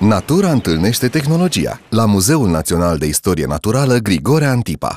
Natura întâlnește tehnologia la Muzeul Național de Istorie Naturală Grigore Antipa.